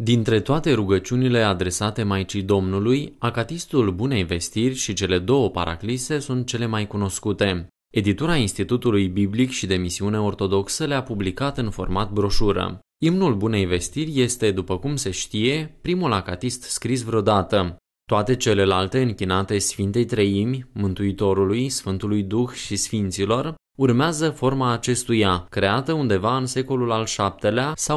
Dintre toate rugăciunile adresate Maicii Domnului, acatistul Bunei Vestiri și cele două paraclise sunt cele mai cunoscute. Editura Institutului Biblic și de Misiune Ortodoxă le-a publicat în format broșură. Imnul Bunei Vestiri este, după cum se știe, primul acatist scris vreodată. Toate celelalte închinate Sfintei Treimi, Mântuitorului, Sfântului Duh și Sfinților, urmează forma acestuia, creată undeva în secolul al VII-lea sau